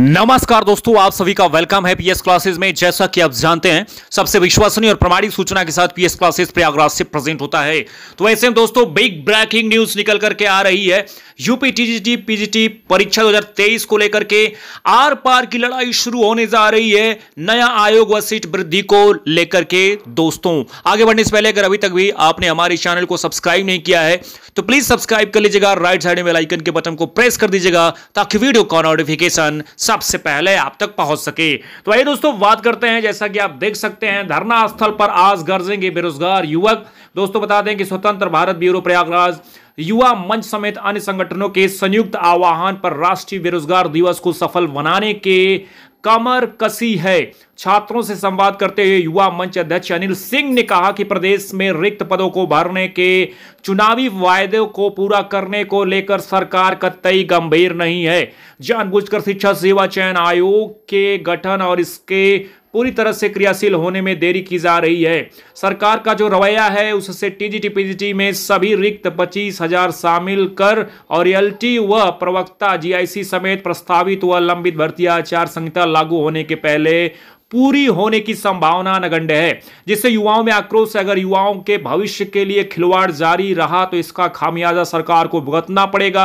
नमस्कार दोस्तों आप सभी का वेलकम है पीएस क्लासेस में जैसा कि आप जानते हैं सबसे विश्वसनीय और प्रमाणिक सूचना के साथ पीएस क्लासेस प्रयागराज से प्रेजेंट होता है तो वैसे में दोस्तों बिग ब्रेकिंग न्यूज निकल करके आ रही है यूपी टीजीटी पीजीटी परीक्षा 2023 को लेकर के आर पार की लड़ाई शुरू होने जा रही है नया आयोग व सीट वृद्धि को लेकर के दोस्तों आगे बढ़ने से पहले अगर अभी तक भी आपने हमारे चैनल को सब्सक्राइब नहीं किया है तो प्लीज सब्सक्राइब कर लीजिएगा राइट साइड में लाइकन के बटन को प्रेस कर दीजिएगा ताकि वीडियो का नोटिफिकेशन सबसे पहले आप तक पहुंच सके तो आइए दोस्तों बात करते हैं जैसा कि आप देख सकते हैं धरना स्थल पर आज गर्जेंगे बेरोजगार युवक दोस्तों बता दें कि स्वतंत्र भारत ब्यूरो प्रयागराज युवा मंच समेत अन्य संगठनों के संयुक्त आह्वान पर राष्ट्रीय बेरोजगार दिवस को सफल बनाने के कमर कसी है छात्रों से संवाद करते हुए युवा मंच अध्यक्ष अनिल सिंह ने कहा कि प्रदेश में रिक्त पदों को भरने के चुनावी वायदे को पूरा करने को लेकर सरकार कतई गंभीर नहीं है जानबूझकर शिक्षा सेवा चयन आयोग के गठन और इसके पूरी तरह से क्रियाशील होने में देरी की जा रही है सरकार का जो रवैया है उससे टीजीटी पीजीटी में सभी रिक्त पच्चीस हजार शामिल कर और एल व प्रवक्ता जीआईसी समेत प्रस्तावित व लंबित भर्ती आचार संहिता लागू होने के पहले पूरी होने की संभावना नगण्य है जिससे युवाओं में आक्रोश है अगर युवाओं के भविष्य के लिए खिलवाड़ जारी रहा तो इसका खामियाजा सरकार को भुगतना पड़ेगा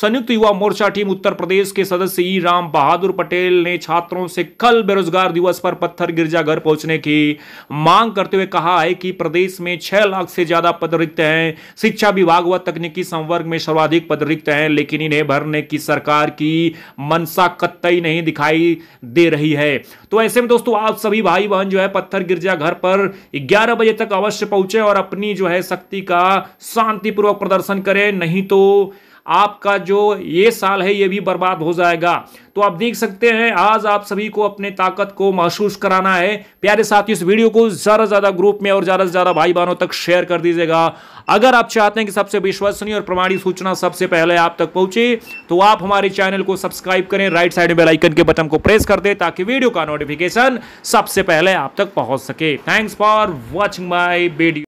संयुक्त युवा मोर्चा टीम उत्तर प्रदेश के सदस्य ई राम बहादुर पटेल ने छात्रों से कल बेरोजगार दिवस पर पत्थर गिरजा घर पहुंचने की मांग करते हुए कहा है कि प्रदेश में छह लाख से ज्यादा पद रिक्त हैं शिक्षा विभाग व तकनीकी संवर्ग में सर्वाधिक पद रिक्त हैं लेकिन इन्हें भरने की सरकार की मनसा कतई नहीं दिखाई दे रही है तो ऐसे में तो दोस्तों आप सभी भाई बहन जो है पत्थर गिरजा घर पर 11 बजे तक अवश्य पहुंचे और अपनी जो है शक्ति का शांतिपूर्वक प्रदर्शन करें नहीं तो आपका जो ये साल है ये भी बर्बाद हो जाएगा तो आप देख सकते हैं आज आप सभी को अपने ताकत को महसूस कराना है प्यारे साथी इस वीडियो को ज़्यादा से ज़्यादा ग्रुप में और ज़्यादा से ज़्यादा भाई बहनों तक शेयर कर दीजिएगा अगर आप चाहते हैं कि सबसे विश्वसनीय और प्रमाणित सूचना सबसे पहले आप तक पहुंचे तो आप हमारे चैनल को सब्सक्राइब करें राइट साइड में बेलाइकन के बटन को प्रेस कर दें ताकि वीडियो का नोटिफिकेशन सबसे पहले आप तक पहुंच सके thanks for watching my video